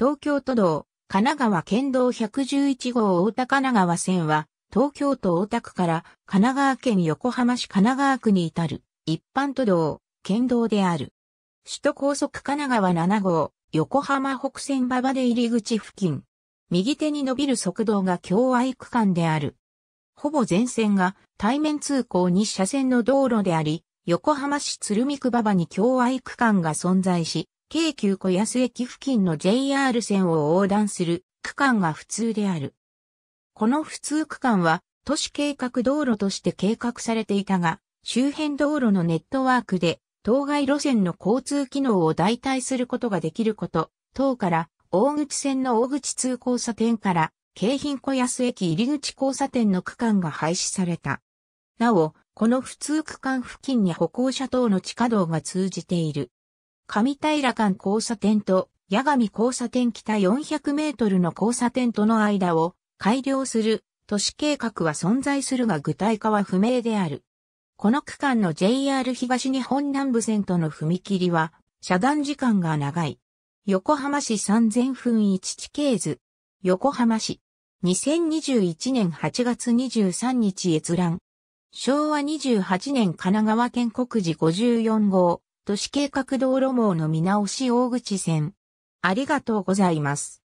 東京都道、神奈川県道111号大田神奈川線は、東京都大田区から神奈川県横浜市神奈川区に至る一般都道、県道である。首都高速神奈川7号、横浜北線馬場で入り口付近。右手に伸びる速道が境愛区間である。ほぼ全線が対面通行2車線の道路であり、横浜市鶴見区馬場に境愛区間が存在し、京急小安駅付近の JR 線を横断する区間が普通である。この普通区間は都市計画道路として計画されていたが、周辺道路のネットワークで当該路線の交通機能を代替することができること、等から大口線の大口通交差点から京浜小安駅入口交差点の区間が廃止された。なお、この普通区間付近に歩行者等の地下道が通じている。上平間交差点と八神交差点北400メートルの交差点との間を改良する都市計画は存在するが具体化は不明である。この区間の JR 東日本南部線との踏切は遮断時間が長い。横浜市3000分1地形図。横浜市。2021年8月23日閲覧。昭和28年神奈川県国時54号。都市計画道路網の見直し大口線。ありがとうございます。